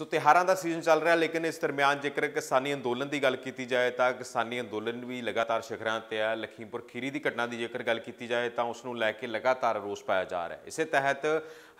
ਸੋ ਤਿਹਾਰਾਂ ਦਾ season ਚੱਲ ਰਿਹਾ ਲੇਕਿਨ ਇਸ ਦਰਮਿਆਨ ਜੇਕਰ ਕਿਸਾਨੀ ਅੰਦੋਲਨ ਦੀ ਗੱਲ ਕੀਤੀ ਜਾਏ ਤਾਂ ਕਿਸਾਨੀ ਅੰਦੋਲਨ ਵੀ ਲਗਾਤਾਰ ਸ਼ਿਖਰਾਂ ਤੇ ਆ ਲਖੀਮਪੁਰ ਖੀਰੀ ਦੀ ਘਟਨਾ ਦੀ ਜੇਕਰ ਗੱਲ ਕੀਤੀ ਜਾਏ ਤਾਂ ਉਸ ਨੂੰ ਲੈ ਕੇ ਲਗਾਤਾਰ ਰੋਸ ਪਾਇਆ ਜਾ ਰਿਹਾ ਹੈ ਇਸੇ ਤਹਿਤ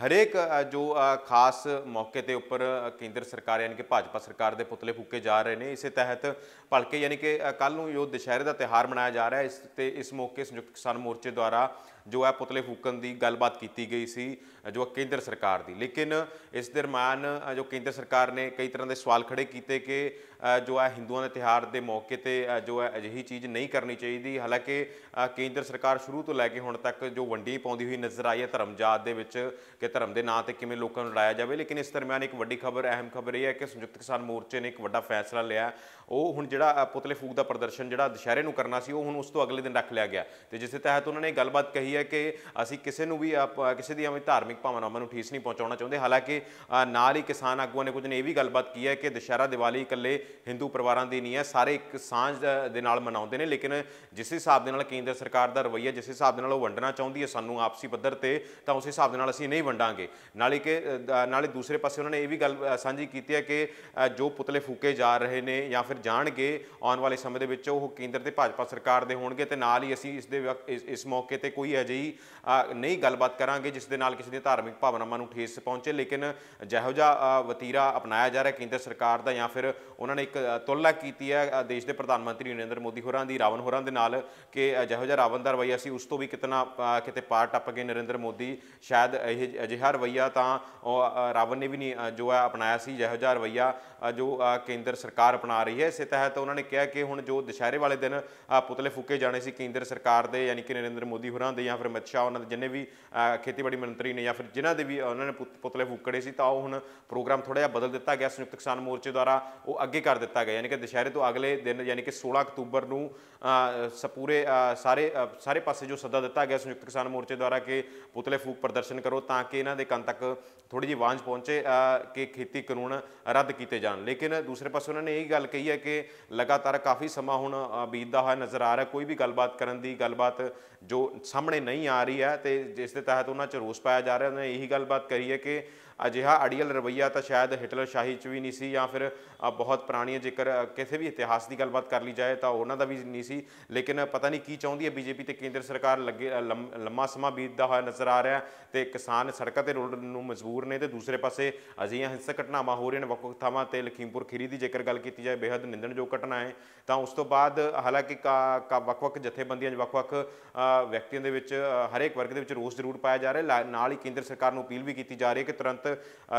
ਹਰੇਕ ਜੋ ਖਾਸ ਮੌਕੇ ਤੇ ਉੱਪਰ ਕੇਂਦਰ ਸਰਕਾਰ ਯਾਨੀ ਕਿ ਭਾਜਪਾ ਸਰਕਾਰ ਦੇ ਪੁਤਲੇ ਫੂਕੇ ਜਾ ਰਹੇ ਨੇ ਇਸੇ ਤਹਿਤ ਭਲਕੇ ਯਾਨੀ ਕਿ ਕੱਲ ਨੂੰ ਜੋ ਦੁਸ਼ਹਿਰੇ ਦਾ ਤਿਹਾਰ ਮਨਾਇਆ ਜਾ ਰਿਹਾ ਇਸ ਤੇ ਇਸ ਮੌਕੇ ਸੰਯੁਕਤ ਕਿਸਾਨ ਮੋਰਚੇ ਦੁਆਰਾ ਜੋ ਹੈ ਪੁਤਲੇ ਫੂਕਣ ਦੀ ਗੱਲਬਾਤ ਕੀਤੀ ਗਈ ਸੀ ਜੋ ਕੇਂਦਰ ਸਰਕਾਰ ਦੀ ਲੇਕਿਨ ਇਸ ਦਰਮਿਆਨ ਜੋ ਕੇਂਦਰ ਸਰਕਾਰ ਨੇ ਕਈ ਤਰ੍ਹਾਂ ਦੇ ਸਵਾਲ ਖੜੇ ਕੀਤੇ ਕਿ ਜੋ ਹੈ ਹਿੰਦੂਆਂ ਦੇ ਤਿਹਾਰ ਦੇ ਮੌਕੇ ਤੇ ਜੋ ਹੈ ਅਜਿਹੀ ਚੀਜ਼ ਨਹੀਂ ਕਰਨੀ ਚਾਹੀਦੀ ਹਾਲਾਂਕਿ ਕੇਂਦਰ ਸਰਕਾਰ ਸ਼ੁਰੂ ਤੋਂ ਲੈ ਕੇ ਹੁਣ ਤੱਕ ਜੋ ਵੰਡੀ ਪਾਉਂਦੀ ਹੋਈ ਨਜ਼ਰ ਆਈ ਹੈ ਧਰਮ ਜਾਤ ਦੇ ਵਿੱਚ ਕਿ ਧਰਮ ਦੇ ਨਾਂ ਤੇ ਕਿਵੇਂ ਲੋਕਾਂ ਨੂੰ ਲੜਾਇਆ ਜਾਵੇ ਲੇਕਿਨ ਇਸ ਦਰਮਿਆਨ ਇੱਕ ਵੱਡੀ ਖਬਰ ਅਹਿਮ ਖਬਰ ਇਹ ਹੈ ਕਿ ਸੰਯੁਕਤ ਕਿਸਾਨ ਮੋਰਚੇ ਨੇ ਇੱਕ ਵੱਡਾ ਫੈਸਲਾ ਲਿਆ ਉਹ ਹੁਣ ਜਿਹੜਾ ਪੁਤਲੇ ਫੂਕ ਦਾ ਪ੍ਰਦਰਸ਼ਨ ਜਿਹੜਾ ਦੁਸ਼ਹਿਰੇ ਨੂੰ ਕਰਨਾ ਸੀ ਉਹ ਹੁਣ ਉਸ ਤੋਂ ਅਗਲੇ ਦਿਨ ਰੱਖ ਲਿਆ ਗਿਆ ਤੇ ਜਿਸ ਦੇ ਤਹਿਤ ਉਹਨਾਂ ਨੇ ਗੱਲਬਾਤ ਕਹੀ ਰਹੀ ਹੈ ਕਿ ਅਸੀਂ ਕਿਸੇ ਨੂੰ ਵੀ ਕਿਸੇ ਦੀ ਆਪਣੀ ਧਾਰਮਿਕ ਭਾਵਨਾਵਾਂ ਨੂੰ ਠੀਸ ਨਹੀਂ ਪਹੁੰਚਾਉਣਾ ਚਾਹੁੰਦੇ ਹਾਲਾਂਕਿ ਨਾਲ ਹੀ ਕਿਸਾਨ ਆਗੂਆਂ ਨੇ ਕੁਝ ਨੇ ਇਹ ਵੀ ਗੱਲਬਾਤ ਕੀ ਹੈ ਕਿ ਦੁਸ਼ਹਿਰਾ ਦੀਵਾਲੀ ਇਕੱਲੇ Hindu ਪਰਿਵਾਰਾਂ ਦੀ ਨਹੀਂ ਹੈ ਸਾਰੇ ਇੱਕ ਸਾਂਝ ਦੇ ਨਾਲ ਮਨਾਉਂਦੇ ਨੇ ਲੇਕਿਨ ਜਿਸ ਹਿਸਾਬ ਦੇ ਨਾਲ ਕੇਂਦਰ ਸਰਕਾਰ ਦਾ ਰਵਈਆ ਜਿਸ ਹਿਸਾਬ ਦੇ ਨਾਲ ਉਹ ਵੰਡਣਾ ਚਾਹੁੰਦੀ ਹੈ ਸਾਨੂੰ ਆਪਸੀ ਪੱਧਰ ਤੇ ਤਾਂ ਉਸ ਹਿਸਾਬ ਦੇ ਨਾਲ ਅਸੀਂ ਨਹੀਂ ਵੰਡਾਂਗੇ ਨਾਲ ਹੀ ਕਿ ਨਾਲੇ ਦੂਸਰੇ ਪਾਸੇ ਉਹਨਾਂ ਨੇ ਇਹ ਵੀ ਗੱਲ ਸਾਂਝੀ ਕੀਤੀ ਹੈ ਕਿ ਜੋ ਪੁਤਲੇ ਫੂਕੇ ਜਾ ਰਹੇ ਨੇ ਜਾਂ ਫਿਰ ਜਾਣਗੇ ਆਉਣ ਵਾਲੇ ਸਮੇਂ ਦੇ ਵਿੱਚ ਉਹ ਕੇਂਦਰ ਤੇ ਭਾਜਪਾ ਸਰਕਾਰ ਦੇ ਹੋਣਗੇ ਤੇ ਨਾਲ ਹੀ ਅਸੀਂ ਇਸ ਦੇ ਇਸ ਮੌਕੇ ਤੇ ਕੋਈ ਕੋਈ ਅਜਿਹੀ ਨਹੀਂ ਗੱਲਬਾਤ ਕਰਾਂਗੇ ਜਿਸ ਦੇ ਨਾਲ ਕਿਸੇ ਦੀ ਧਾਰਮਿਕ ਭਾਵਨਾਵਾਂ ਨੂੰ ਠੇਸ ਪਹੁੰਚੇ ਲੇਕਿਨ ਜਿਹੋ ਜਿਹਾ ਵਤੀਰਾ ਅਪਣਾਇਆ ਜਾ ਰਿਹਾ ਕੇਂਦਰ ਸਰਕਾਰ ਦਾ ਜਾਂ ਫਿਰ ਉਹਨਾਂ ਨੇ ਇੱਕ ਤੁਲਨਾ ਕੀਤੀ ਹੈ ਦੇਸ਼ ਦੇ ਪ੍ਰਧਾਨ ਮੰਤਰੀ ਨਰਿੰਦਰ ਮੋਦੀ ਹੋਰਾਂ ਦੀ ਰਾਵਣ ਹੋਰਾਂ ਦੇ ਨਾਲ ਕਿ ਜਿਹੋ ਜਿਹਾ ਰਾਵਣ ਦਾ ਰਵਈਆ ਸੀ ਉਸ ਤੋਂ ਵੀ ਕਿਤਨਾ ਕਿਤੇ ਪਾਰ ਟੱਪ ਗਏ ਨਰਿੰਦਰ ਮੋਦੀ ਸ਼ਾਇਦ ਇਹ ਅਜਿਹਾ ਰਵਈਆ ਤਾਂ ਰਾਵਣ ਨੇ ਵੀ ਨਹੀਂ ਜੋ ਹੈ ਅਪਣਾਇਆ ਸੀ ਜਿਹੋ ਜਿਹਾ ਰਵਈਆ ਜੋ ਕੇਂਦਰ ਸਰਕਾਰ ਅਪਣਾ ਰਹੀ ਹੈ ਇਸੇ ਤਹਿਤ ਉਹਨਾਂ ਨੇ ਕਿਹਾ ਕਿ ਹੁਣ ਜੋ ਦੁਸ਼ਹਿਰੇ ਵਾਲੇ ਦਿਨ ਪੁਤਲੇ ਫੂਕੇ ਜਾਣੇ ਸੀ ਕੇਂਦਰ ਸਰਕਾਰ ਦੇ ਯਾਨੀ ਕਿ ਨਰਿੰਦਰ ਮੋਦੀ ਹੋਰਾਂ ਦੇ ਜਾਂ ਫਿਰ ਅਮਿਤ ਸ਼ਾਹ ਉਹਨਾਂ ਦੇ ਜਿੰਨੇ ਵੀ ਖੇਤੀਬਾੜੀ ਮੰਤਰੀ ਨੇ ਜਾਂ ਫਿਰ ਜਿਨ੍ਹਾਂ ਦੇ ਵੀ ਉਹਨਾਂ ਨੇ ਪੁਤਲੇ ਫੂਕੜੇ ਸੀ ਤਾਂ ਉਹ ਹੁਣ ਪ੍ਰੋਗਰਾਮ ਥੋੜਾ ਜਿਹਾ ਬਦਲ ਦਿੱਤਾ ਗਿਆ ਸੰਯੁਕਤ ਕਿਸਾਨ ਮੋਰਚੇ ਦੁਆਰਾ ਉਹ ਅੱਗੇ ਕਰ ਦਿੱਤਾ ਗਿਆ ਯਾਨੀ ਕਿ ਦਸ਼ਹਿਰੇ ਤੋਂ ਅਗਲੇ ਦਿਨ ਯਾਨੀ ਕਿ 16 ਅਕਤੂਬਰ ਨੂੰ ਸਪੂਰੇ ਸਾਰੇ ਸਾਰੇ ਪਾਸੇ ਜੋ ਸੱਦਾ ਦਿੱਤਾ ਗਿਆ ਸੰਯੁਕਤ ਕਿਸਾਨ ਮੋਰਚੇ ਦੁਆਰਾ ਕਿ ਪੁਤਲੇ ਫੂਕ ਪ੍ਰਦਰਸ਼ਨ ਕਰੋ ਤਾਂ ਕਿ ਇਹਨਾਂ ਦੇ ਕੰਨ ਤੱਕ ਥੋੜੀ ਜਿਹੀ ਆਵਾਜ਼ ਪਹੁੰਚੇ ਕਿ ਖੇਤੀ ਕਾਨੂੰਨ ਰੱਦ ਕੀਤੇ ਜਾਣ ਲੇਕਿਨ ਦੂਸਰੇ ਪਾਸੇ ਉਹਨਾਂ ਨੇ ਇਹ ਗੱਲ ਕਹੀ ਹੈ ਕਿ ਲਗਾਤਾਰ ਕਾਫੀ ਸਮਾਂ ਹੁਣ ਬੀਤਦਾ ਹੋਇਆ ਨਜ਼ਰ ਆ ਰਿਹਾ ਕੋਈ ਵੀ ਗੱਲਬਾਤ ਕਰਨ ਦੀ ਗੱਲਬਾਤ ਜੋ ਸਾਹਮਣੇ ਸਾਹਮਣੇ ਨਹੀਂ ਆ ਰਹੀ ਹੈ ਤੇ ਜਿਸ ਦੇ ਤਹਿਤ ਉਹਨਾਂ ਚ ਰੋਸ ਪਾਇਆ ਜਾ ਰਿਹਾ ਉਹਨਾਂ ਨੇ ਇਹੀ ਗੱਲਬਾਤ ਕਰੀ ਹੈ ਕਿ ਅਜਿਹਾ ਅੜੀਅਲ ਰਵਈਆ ਤਾਂ ਸ਼ਾਇਦ ਹਿਟਲਰ ਸ਼ਾਹੀ ਚ ਵੀ ਨਹੀਂ ਸੀ ਜਾਂ ਫਿਰ ਬਹੁਤ ਪੁਰਾਣੀ ਜੇਕਰ ਕਿਸੇ ਵੀ ਇਤਿਹਾਸ ਦੀ ਗੱਲਬਾਤ ਕਰ ਲਈ ਜਾਏ ਤਾਂ ਉਹਨਾਂ ਦਾ ਵੀ ਨਹੀਂ ਸੀ ਲੇਕਿਨ ਪਤਾ ਨਹੀਂ ਕੀ ਚਾਹੁੰਦੀ ਹੈ ਬੀਜੇਪੀ ਤੇ ਕੇਂਦਰ ਸਰਕਾਰ ਲੱਗੇ ਲੰਮਾ ਸਮਾਂ ਬੀਤਦਾ ਹੋਇਆ ਨਜ਼ਰ ਆ ਰਿਹਾ ਤੇ ਕਿਸਾਨ ਸੜਕਾਂ ਤੇ ਰੋਡ ਨੂੰ ਮਜਬੂਰ ਨੇ ਤੇ ਦੂਸਰੇ ਪਾਸੇ ਅਜਿਹੀਆਂ ਹਿੰਸਕ ਘਟਨਾਵਾਂ ਹੋ ਰਹੀਆਂ ਨੇ ਵਕਫ ਥਾਵਾਂ ਤੇ ਲਖੀਮਪੁਰ ਖੀਰੀ ਦੀ ਜੇਕਰ ਗੱਲ ਕੀਤੀ ਜਾਏ ਬੇहद ਨਿੰਦਣਯੋਗ ਘਟਨਾ ਹੈ ਤਾਂ ਉਸ ਤੋਂ ਬਾਅਦ ਹਾਲਾਂਕਿ ਵੱਖ-ਵੱਖ ਜਥੇਬੰਦੀਆਂ ਵੱਖ ਵਿਅਕਤੀਆਂ ਦੇ ਵਿੱਚ ਵਿੱਚ ਹਰੇਕ ਵਰਗ ਦੇ ਵਿੱਚ ਰੋਸ ਜ਼ਰੂਰ ਪਾਇਆ ਜਾ ਰਿਹਾ ਹੈ ਨਾਲ ਹੀ ਕੇਂਦਰ ਸਰਕਾਰ ਨੂੰ ਅਪੀਲ ਵੀ ਕੀਤੀ ਜਾ ਰਹੀ ਹੈ ਕਿ ਤੁਰੰਤ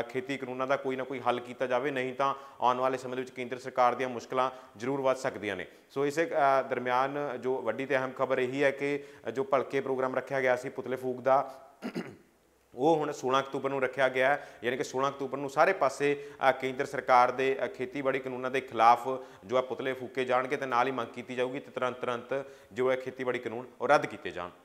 ਖੇਤੀ ਕਾਨੂੰਨਾਂ ਦਾ ਕੋਈ ਨਾ ਕੋਈ ਹੱਲ ਕੀਤਾ ਜਾਵੇ ਨਹੀਂ ਤਾਂ ਆਉਣ ਵਾਲੇ ਸਮੇਂ ਦੇ ਵਿੱਚ ਕੇਂਦਰ ਸਰਕਾਰ ਦੀਆਂ ਮੁਸ਼ਕਲਾਂ ਜ਼ਰੂਰ ਵੱਧ ਸਕਦੀਆਂ ਨੇ ਸੋ ਇਸੇ ਦਰਮਿਆਨ ਜੋ ਵੱਡੀ ਤੇ ਅਹਿਮ ਖਬਰ ਇਹੀ ਹੈ ਕਿ ਜੋ ਭਲਕੇ ਪ੍ਰੋਗਰਾਮ ਰੱਖਿਆ ਗਿਆ ਸੀ ਪੁਤਲੇ ਫੂਕ ਦਾ ਉਹ ਹੁਣ 16 ਅਕਤੂਬਰ ਨੂੰ ਰੱਖਿਆ ਗਿਆ ਹੈ ਯਾਨੀ ਕਿ 16 ਅਕਤੂਬਰ ਨੂੰ ਸਾਰੇ ਪਾਸੇ ਕੇਂਦਰ ਸਰਕਾਰ ਦੇ ਖੇਤੀਬਾੜੀ ਕਾਨੂੰਨਾਂ ਦੇ ਖਿਲਾਫ ਜੋ ਆ ਪੁਤਲੇ ਫੂਕੇ ਜਾਣਗੇ ਤੇ ਨਾਲ ਹੀ ਮੰਗ ਕੀਤੀ ਜਾਊਗੀ ਤੇ ਤੁਰੰਤ ਤੁਰੰਤ ਜੋ ਹੈ ਖੇਤੀਬਾੜੀ ਕਾਨੂੰਨ ਉਹ ਰੱਦ ਕੀਤੇ ਜਾਣ